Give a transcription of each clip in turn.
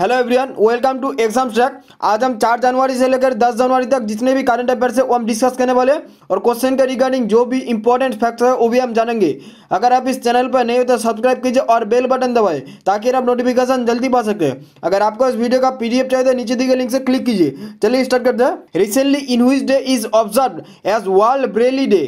hello everyone welcome to exam track आज हम 4 जनवरी से लेकर 10 जनवरी तक जितने भी करंट अफेयर है वो हम डिस्कस करने वाले और क्वेश्चन के रिगार्डिंग जो भी इंपॉर्टेंट फैक्ट है वो भी हम जानेंगे अगर आप इस चैनल पर नए हो तो सब्सक्राइब कीजिए और बेल बटन दबाए ताकि आप नोटिफिकेशन जल्दी पा सके अगर आपको इस वीडियो का पी चाहिए तो नीचे दी लिंक से क्लिक कीजिए चलिए स्टार्ट करते हैं रिसेंटली इन हुई day is observe as world Braille day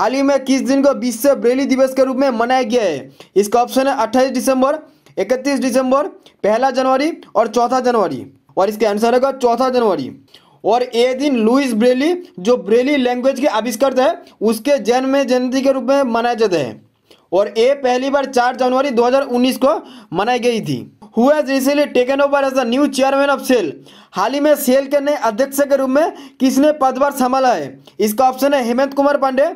हाल ही में किस दिन को विश्व ब्रेली दिवस के रूप में मनाया गया है इसका ऑप्शन है अट्ठाईस दिसंबर इकतीस दिसंबर पहला जनवरी और चौथा जनवरी और इसके आंसर होगा चौथा जनवरी और ये दिन लुइस ब्रेली जो ब्रेली लैंग्वेज के आविष्कर्ता है उसके जन्म जयंती के रूप में मनाया जाता है और ये पहली बार 4 जनवरी 2019 को मनाई गई थी हुआ recently taken over as the new chairman of SAIL हाल ही में सेल के नए अध्यक्ष के रूप में किसने पदभार संभाला है इसका ऑप्शन है हेमंत कुमार पांडे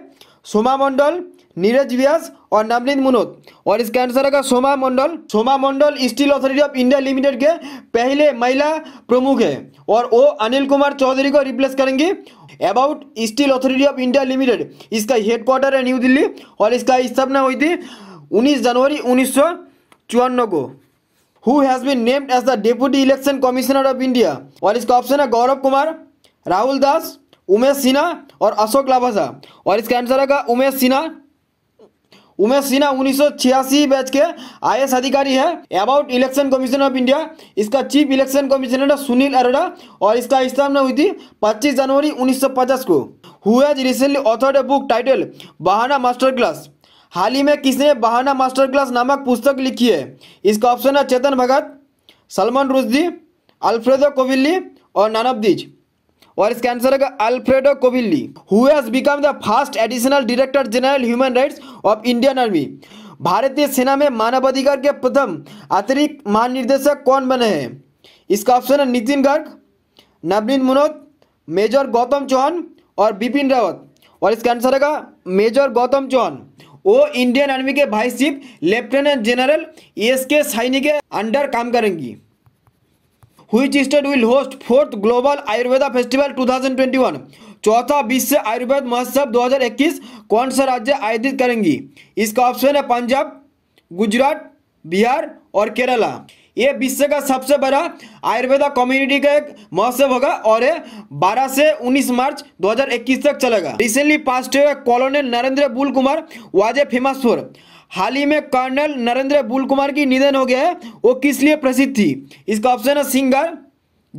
सोमा मंडल नीरज व्यास और नवनीत मुनोद और इसका आंसर होगा Soma Mandal Soma Mandal Steel Authority of India Limited के पहले महिला प्रमुख है और वो अनिल कुमार चौधरी को रिप्लेस करेंगे about Steel Authority of India Limited इसका हेडक्वार्टर है न्यू दिल्ली और इसका स्थापना हुई थी उन्नीस जनवरी उन्नीस को who has been named as the deputy election commissioner of India और इसका ऑप्शन है गौरव कुमार राहुल दास उमेश सिन्हा और अशोक लाभासा और इसका आंसर होगा उमेश सिन्हा उमेश सिन्हा उन्नीस बैच के आई अधिकारी है about Election Commission of India इसका चीफ इलेक्शन कमिश्नर है सुनील अरोड़ा और इसका स्थापना हुई थी पच्चीस जनवरी उन्नीस को who's recently authored a book titled बहाना मास्टर क्लास हाल ही में किसने बहाना मास्टर क्लास नामक पुस्तक लिखी है इसका ऑप्शन है चेतन भगत सलमान रुजदी अल्फ्रेडो कोविल्ली और नानबदीज और इसका आंसर होगा Alfredo Covilli who became the first additional director general human rights of Indian army भारतीय सेना में मानवाधिकार के प्रथम अतिरिक्त महानिर्देशक कौन बने हैं इसका ऑप्शन है नितिन गर्ग नवनीत मनोज मेजर गौतम चौहान और बिपिन रावत और इसका आंसर होगा मेजर गौतम चौहान वो इंडियन आर्मी के भाई चीफ लेफ्टिनेंट जनरल एस के साइनी के अंडर काम करेंगी which state will host fourth global Ayurveda festival 2021 चौथा विश्व आयुर्वेद महोत्सव 2021 कौन सा राज्य आयोजित करेंगी इसका ऑप्शन है पंजाब गुजरात बिहार और केरला ये विश्व का सबसे बड़ा आयुर्वेदा कम्युनिटी का एक महोत्सव होगा और ये 12 से 19 मार्च 2021 तक चलेगा रिसेंटली पास्ट हुए कॉलोनल नरेंद्र बुल कुमार वाजे फेमस फॉर हाल ही में कर्नल नरेंद्र बुल कुमार की निधन हो गया है वो किस लिए प्रसिद्ध थी इसका ऑप्शन है सिंगर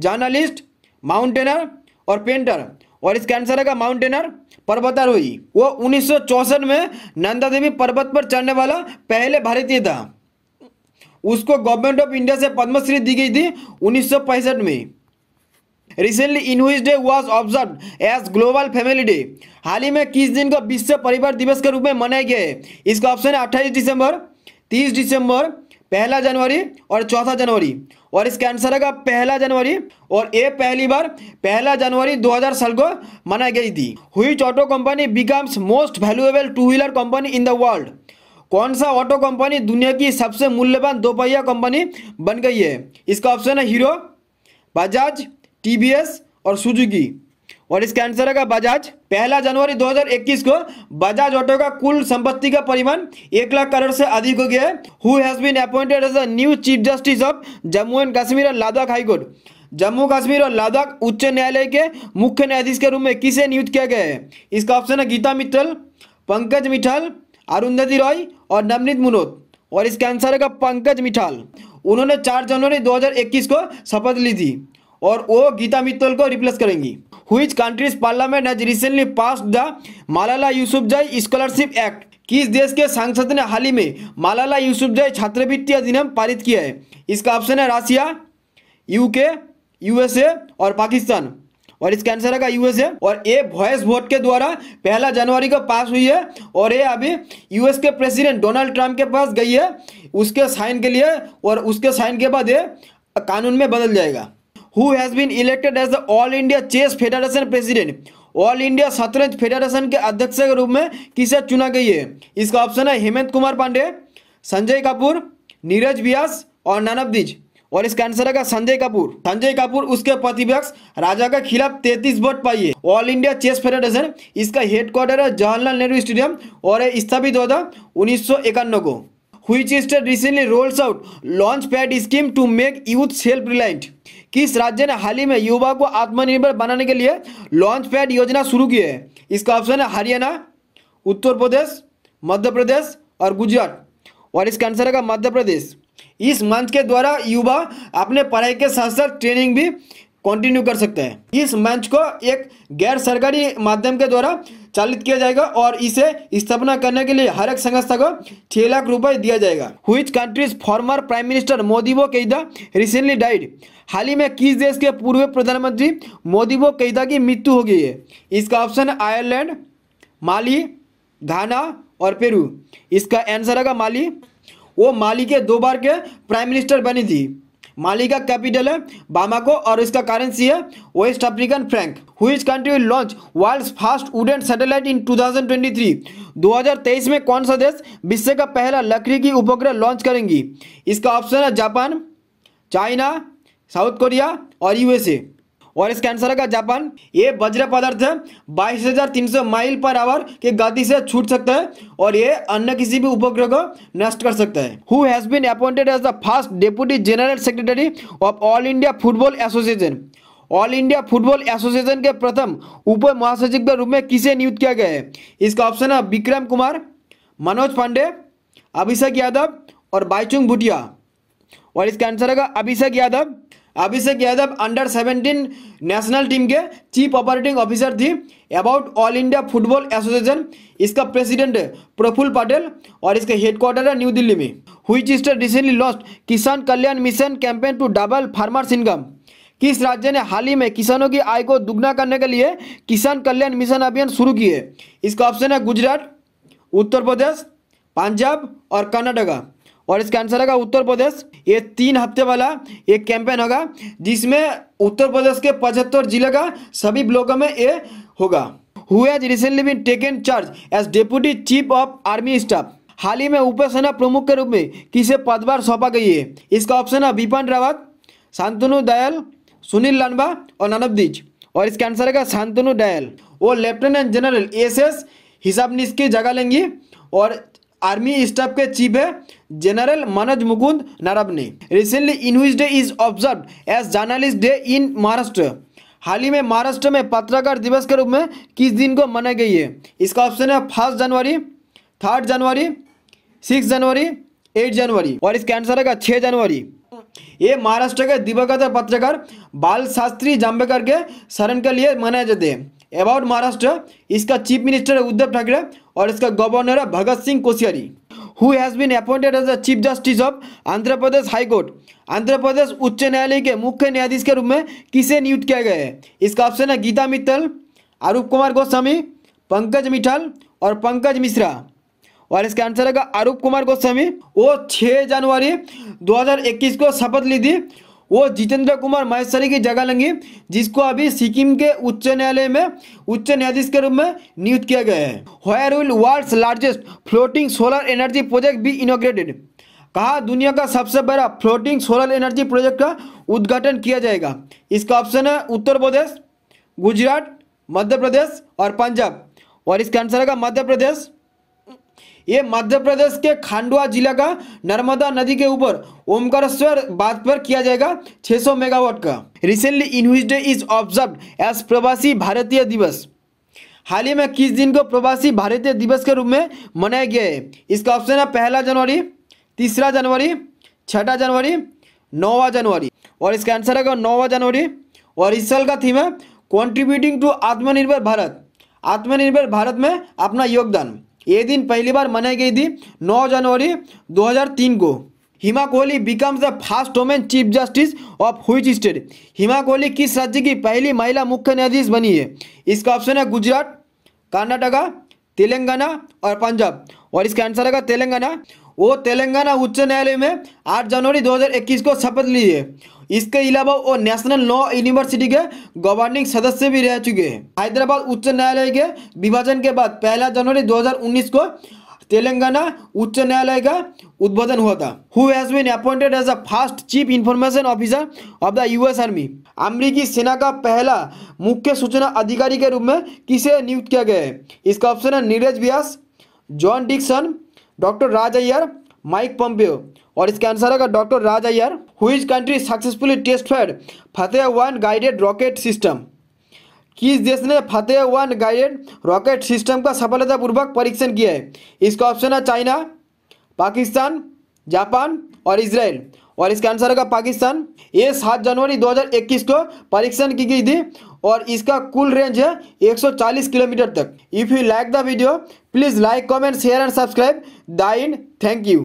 जर्नलिस्ट माउंटेनर और पेंटर और इसका आंसर है माउंटेनर पर्वतारोही वो उन्नीस में नंदा देवी पर्वत पर चढ़ने वाला पहले भारतीय था उसको गवर्नमेंट ऑफ इंडिया से पद्मश्री दी गई थी उन्नीस में रिसेंटली इन हुई day was observe as global family day हाल ही में किस दिन को विश्व परिवार दिवस के रूप में मनाया गया है इसका ऑप्शन है अट्ठाईस दिसंबर तीस दिसंबर पहला जनवरी और चौथा जनवरी और इसका आंसर है पहला जनवरी और ये पहली बार पहला जनवरी 2000 साल को मनाई गई थी which auto company becomes most valuable two wheeler company in the world कौन सा ऑटो कंपनी दुनिया की सबसे मूल्यवान दोपहिया कंपनी बन गई है इसका ऑप्शन है हीरो बजाज टीबीएस और सुजुकी और इसका आंसर रहेगा बजाज पहला जनवरी 2021 को बजाज ऑटो का कुल संपत्ति का परिमाण एक लाख करोड़ से अधिक हो गया है who has been appointed as a new chief justice of Jammu and Kashmir और लद्दाख हाईकोर्ट जम्मू कश्मीर और लद्दाख उच्च न्यायालय के मुख्य न्यायाधीश के रूप में किसे नियुक्त किया गया है इसका ऑप्शन है गीता मित्तल पंकज मिठाल अरुंधति रॉय और नवनीत मुनोद और इसका आंसर रहेगा पंकज मिठाल उन्होंने चार जनवरी दो को शपथ ली थी और वो गीता मित्तल को रिप्लेस करेंगी which country's parliament has recently pass the Malala Yusuf जाई स्कॉलरशिप एक्ट किस देश के सांसद ने हाल ही में मालाला यूसुफ जाई छात्रवृत्ति अधिनियम पारित किया है इसका ऑप्शन है रशिया यूके यूएसए और पाकिस्तान और इसका आंसर है यूएसए और ये वॉइस वोट के द्वारा पहला जनवरी को पास हुई है और ये अभी यूएस के प्रेसिडेंट डोनाल्ड ट्रंप के पास गई है उसके साइन के लिए और उसके साइन के बाद ये कानून में बदल जाएगा who has been elected as the All India Chess Federation president All India शतरंज फेडरेशन के अध्यक्ष के रूप में किसे चुना गई है इसका ऑप्शन है हेमंत कुमार पांडे संजय कपूर नीरज व्यास और नानबदीज और इसका आंसर है संजय कपूर संजय कपूर उसके प्रतिपक्ष राजा के खिलाफ 33 वोट पाई है ऑल इंडिया चेस फेडरेशन इसका हेडक्वार्टर है जवाहरलाल नेहरू स्टेडियम और स्थापित हुआ था उन्नीस को which state recently rolls out launch pad scheme to make youth self reliant किस राज्य ने हाल ही में युवा को आत्मनिर्भर बनाने के लिए लॉन्च पैड योजना शुरू की है इसका ऑप्शन है हरियाणा उत्तर प्रदेश मध्य प्रदेश और गुजरात और इसका आंसर है मध्य प्रदेश इस मंच के द्वारा युवा अपने पढ़ाई के साथ साथ ट्रेनिंग भी कंटिन्यू कर सकते हैं इस मंच को एक गैर सरकारी माध्यम के द्वारा चालित किया जाएगा और इसे स्थापना करने के लिए हर एक संस्था को छह लाख रुपए दिया जाएगा which country's former prime minister Modi वो कैदा रिसेंटली डाइड हाल ही में किस देश के पूर्व प्रधानमंत्री मोदी वो कैदा की मृत्यु हो गई है इसका ऑप्शन आयरलैंड माली घाना और पेरू इसका आंसर होगा माली वो माली के दो बार के प्राइम मिनिस्टर बनी थी माली का कैपिटल है बामाको और इसका करेंसी है West African franc which country launch world first wooden satellite in 2023 2023 में कौन सा देश विश्व का पहला लकड़ी की उपग्रह लॉन्च करेंगी इसका ऑप्शन है जापान चाइना साउथ कोरिया और यूएसए और इसका आंसर होगा जापान ये वज्र पदार्थ बाईस हजार तीन सौ माइल पर आवर की गति से छूट सकता है और ये अन्य किसी भी उपग्रह को नष्ट कर सकता है who has been appointed as the first deputy general secretary of All India Football Association All India Football Association के प्रथम उप महासचिव के रूप में किसे नियुक्त किया गया है इसका ऑप्शन है विक्रम कुमार मनोज पांडे अभिषेक यादव और बाईचुंग भुटिया और इसका आंसर होगा Abhishek Yadav Abhishek Yadav under 17 national team के चीफ ऑपरेटिंग ऑफिसर थी about All India Football Association इसका प्रेसिडेंट प्रफुल्ल पटेल और इसका हेडक्वार्टर है न्यू दिल्ली में हुई चिस्टर recently launched Kisan Kalyan mission campaign to double farmers income किस राज्य ने हाल ही में किसानों की आय को दुगना करने के लिए किसान कल्याण मिशन अभियान शुरू किए इसका ऑप्शन है गुजरात उत्तर प्रदेश पंजाब और कर्नाटका और इसका आंसर है उत्तर प्रदेश ये तीन हफ्ते वाला एक कैंपेन होगा जिसमें उत्तर प्रदेश के पचहत्तर जिले का सभी ब्लॉकों में ये होगा who recently been taken charge as deputy chief of army staff हाल ही में उपसेना प्रमुख के रूप में किसे पदभार सौंपा गई है इसका ऑप्शन है बिपान रावत शांतनु दयाल सुनील लानवा और ननबदीज और इसके आंसर है शांतनु दयाल वो लेफ्टिनेंट जनरल एस एस हिसाब ने जगह लेंगी और आर्मी स्टाफ के चीफ है जनरल मनोज मुकुंद ने रिसेंटली इन हुई day is observe as journalist day in Maharashtra हाल ही में महाराष्ट्र में पत्रकार दिवस के रूप में किस दिन को मनाई गई है इसका ऑप्शन है first January third January six January eight January और इसका आंसर रहेगा छः जनवरी ये महाराष्ट्र के दिवंगत पत्रकार बाल शास्त्री जाम्बेकर के शरण के लिए मनाए जाते हैं अबाउट महाराष्ट्र इसका चीफ मिनिस्टर है उद्धव ठाकरे और इसका गवर्नर है Bhagat Singh Koshyari who has been appointed as a chief justice of Andhra Pradesh high court Andhra Pradesh उच्च न्यायालय के मुख्य न्यायाधीश के रूप में किसे नियुक्त किया गया है इसका ऑप्शन है गीता मित्तल आरूप कुमार गोस्वामी पंकज मिठल और पंकज मिश्रा और इसका आंसर है आरूप कुमार गोस्वामी वो 6 जनवरी 2021 को शपथ ली थी वो जितेंद्र कुमार महेश्वरी की जगह लेंगे जिसको अभी सिक्किम के उच्च न्यायालय में उच्च न्यायाधीश के रूप में नियुक्त किया गया है where will world largest floating solar energy project भी इनोग्रेटेड कहा दुनिया का सबसे बड़ा फ्लोटिंग सोलर एनर्जी प्रोजेक्ट का उद्घाटन किया जाएगा इसका ऑप्शन है उत्तर प्रदेश गुजरात मध्य प्रदेश और पंजाब और इसका आंसर है मध्य प्रदेश ये मध्य प्रदेश के खांडवा जिला का नर्मदा नदी के ऊपर ओमकारेश्वर बांध पर किया जाएगा 600 मेगावाट का रिसेंटली इन हुई डे इज ऑब्जर्व एज प्रवासी भारतीय दिवस हाल ही में किस दिन को प्रवासी भारतीय दिवस के रूप में मनाया गया है इसका ऑप्शन है पहला जनवरी तीसरा जनवरी छठा जनवरी नौवा जनवरी और इसका आंसर है नौवा जनवरी और इस साल का थीम है कॉन्ट्रीब्यूटिंग टू आत्मनिर्भर भारत आत्मनिर्भर भारत में अपना योगदान ये दिन पहली बार मनाई गई थी 9 जनवरी 2003 को Hima Kohli becomes the first women chief justice of which state Hima Kohli किस राज्य की पहली महिला मुख्य न्यायाधीश बनी है इसका ऑप्शन है गुजरात कर्नाटका तेलंगाना और पंजाब और इसका आंसर है तेलंगाना वो तेलंगाना उच्च न्यायालय में 8 जनवरी 2021 को शपथ ली है इसके अलावा वो नेशनल लॉ यूनिवर्सिटी के गवर्निंग सदस्य भी रह चुके हैं हैदराबाद उच्च न्यायालय के विभाजन के बाद पहला जनवरी 2019 को तेलंगाना उच्च न्यायालय का उद्बोधन हुआ था who has been appointed as a first chief information officer of the US army अमरीकी सेना का पहला मुख्य सूचना अधिकारी के रूप में किसे नियुक्त किया गया है इसका ऑप्शन है Neeraj Vyas John Dixon doctor Raj Iyer Mike Pompeo और इसका आंसर होगा doctor Raj Iyer which country successfully test फेड Fateh one guided rocket system किस देश ने Fateh one guided rocket system का सफलतापूर्वक परीक्षण किया है इसका ऑप्शन है चाइना पाकिस्तान जापान और इसराइल और इसका आंसर होगा पाकिस्तान ये सात जनवरी 2021 को परीक्षण की गई थी और इसका कुल रेंज है 140 किलोमीटर तक if you like the video please like comment share and subscribe दाइन थैंक यू